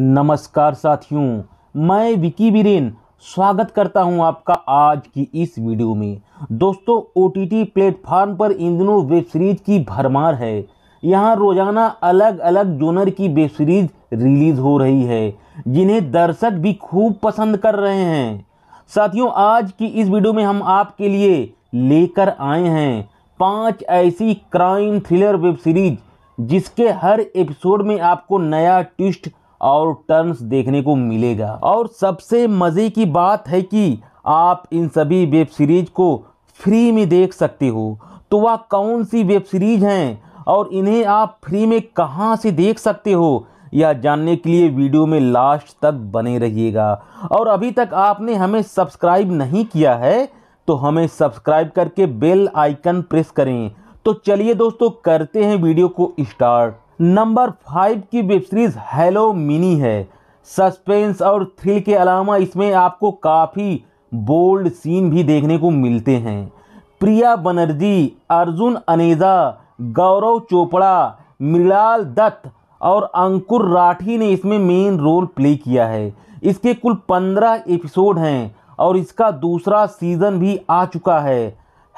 नमस्कार साथियों मैं विकी बीरेन स्वागत करता हूं आपका आज की इस वीडियो में दोस्तों ओ टी प्लेटफॉर्म पर इन दिनों वेब सीरीज की भरमार है यहां रोजाना अलग अलग जोनर की वेब सीरीज रिलीज हो रही है जिन्हें दर्शक भी खूब पसंद कर रहे हैं साथियों आज की इस वीडियो में हम आपके लिए लेकर आए हैं पांच ऐसी क्राइम थ्रिलर वेब सीरीज जिसके हर एपिसोड में आपको नया ट्विस्ट और टर्न्स देखने को मिलेगा और सबसे मज़े की बात है कि आप इन सभी वेब सीरीज को फ्री में देख सकते हो तो वह कौन सी वेब सीरीज हैं और इन्हें आप फ्री में कहाँ से देख सकते हो यह जानने के लिए वीडियो में लास्ट तक बने रहिएगा और अभी तक आपने हमें सब्सक्राइब नहीं किया है तो हमें सब्सक्राइब करके बेल आइकन प्रेस करें तो चलिए दोस्तों करते हैं वीडियो को स्टार्ट नंबर फाइव की वेब सीरीज़ हेलो मिनी है सस्पेंस और थ्रिल के अलावा इसमें आपको काफ़ी बोल्ड सीन भी देखने को मिलते हैं प्रिया बनर्जी अर्जुन अनेजा गौरव चोपड़ा मृणाल दत्त और अंकुर राठी ने इसमें मेन रोल प्ले किया है इसके कुल पंद्रह एपिसोड हैं और इसका दूसरा सीज़न भी आ चुका है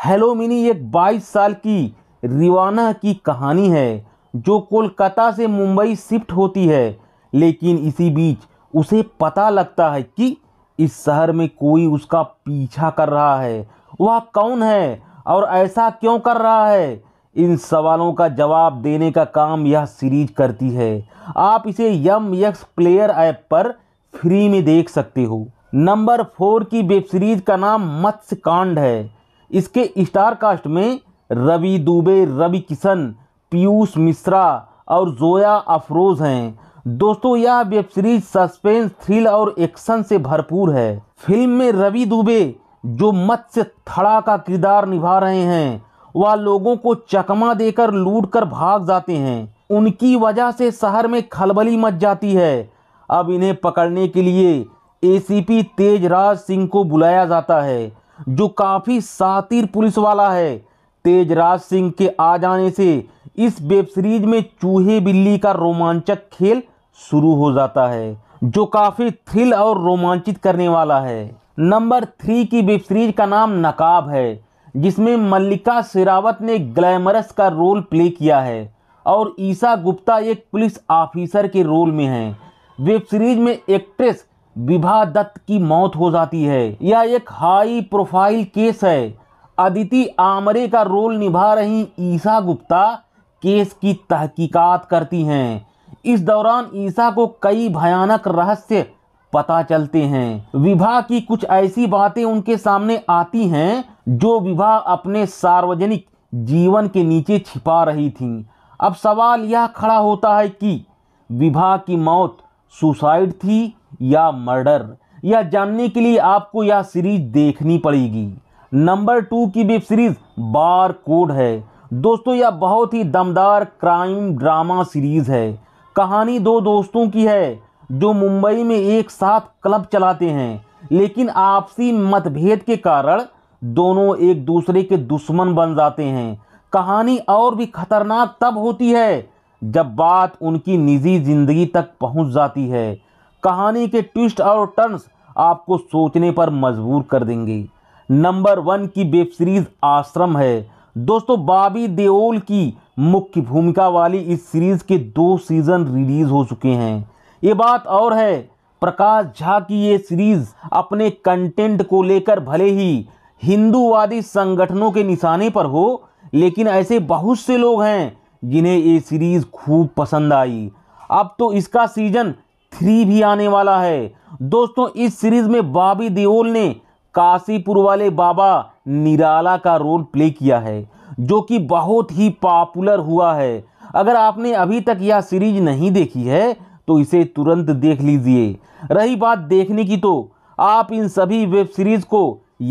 हेलो मिनी एक 22 साल की रिवाना की कहानी है जो कोलकाता से मुंबई शिफ्ट होती है लेकिन इसी बीच उसे पता लगता है कि इस शहर में कोई उसका पीछा कर रहा है वह कौन है और ऐसा क्यों कर रहा है इन सवालों का जवाब देने का काम यह सीरीज करती है आप इसे यम यक्स प्लेयर ऐप पर फ्री में देख सकते हो नंबर फोर की वेब सीरीज का नाम मत्स्य कांड है इसके स्टार कास्ट में रवि दुबे रवि किशन पीयूष मिश्रा और जोया अफरोज हैं दोस्तों यह वेब सीरीज सस्पेंस थ्रिल और एक्शन से भरपूर है फिल्म में रवि दुबे जो मत्स्य थड़ा का किरदार निभा रहे हैं वह लोगों को चकमा देकर लूट कर भाग जाते हैं उनकी वजह से शहर में खलबली मच जाती है अब इन्हें पकड़ने के लिए एसीपी तेजराज सिंह को बुलाया जाता है जो काफ़ी सातिर पुलिस वाला है तेजराज सिंह के आ जाने से इस वेब सीरीज में चूहे बिल्ली का रोमांचक खेल शुरू हो जाता है जो काफ़ी थ्रिल और रोमांचित करने वाला है नंबर थ्री की वेब सीरीज का नाम नकाब है जिसमें मल्लिका शेरावत ने ग्लैमरस का रोल प्ले किया है और ईसा गुप्ता एक पुलिस ऑफिसर के रोल में है वेब सीरीज में एक्ट्रेस विभा दत्त की मौत हो जाती है यह एक हाई प्रोफाइल केस है अदिति आमरे का रोल निभा रही ईसा गुप्ता केस की तहकीकात करती हैं इस दौरान ईसा को कई भयानक रहस्य पता चलते हैं विवाह की कुछ ऐसी बातें उनके सामने आती हैं जो विवाह अपने सार्वजनिक जीवन के नीचे छिपा रही थीं अब सवाल यह खड़ा होता है कि विवाह की मौत सुसाइड थी या मर्डर यह जानने के लिए आपको यह सीरीज देखनी पड़ेगी नंबर टू की वेब सीरीज बार कोड है दोस्तों यह बहुत ही दमदार क्राइम ड्रामा सीरीज़ है कहानी दो दोस्तों की है जो मुंबई में एक साथ क्लब चलाते हैं लेकिन आपसी मतभेद के कारण दोनों एक दूसरे के दुश्मन बन जाते हैं कहानी और भी खतरनाक तब होती है जब बात उनकी निजी ज़िंदगी तक पहुंच जाती है कहानी के ट्विस्ट और टर्न्स आपको सोचने पर मजबूर कर देंगे नंबर वन की वेब सीरीज़ आश्रम है दोस्तों बाबी देओल की मुख्य भूमिका वाली इस सीरीज़ के दो सीज़न रिलीज़ हो चुके हैं ये बात और है प्रकाश झा की ये सीरीज़ अपने कंटेंट को लेकर भले ही हिंदूवादी संगठनों के निशाने पर हो लेकिन ऐसे बहुत से लोग हैं जिन्हें ये सीरीज़ खूब पसंद आई अब तो इसका सीज़न थ्री भी आने वाला है दोस्तों इस सीरीज़ में बाबी देओल ने काशीपुर वाले बाबा निराला का रोल प्ले किया है जो कि बहुत ही पॉपुलर हुआ है अगर आपने अभी तक यह सीरीज नहीं देखी है तो इसे तुरंत देख लीजिए रही बात देखने की तो आप इन सभी वेब सीरीज़ को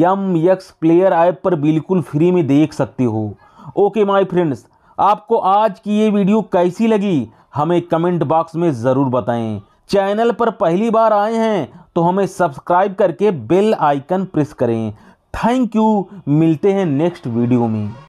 यम यक्स प्लेयर ऐप पर बिल्कुल फ्री में देख सकते हो ओके माय फ्रेंड्स आपको आज की ये वीडियो कैसी लगी हमें कमेंट बॉक्स में ज़रूर बताएं चैनल पर पहली बार आए हैं तो हमें सब्सक्राइब करके बेल आइकन प्रेस करें थैंक यू मिलते हैं नेक्स्ट वीडियो में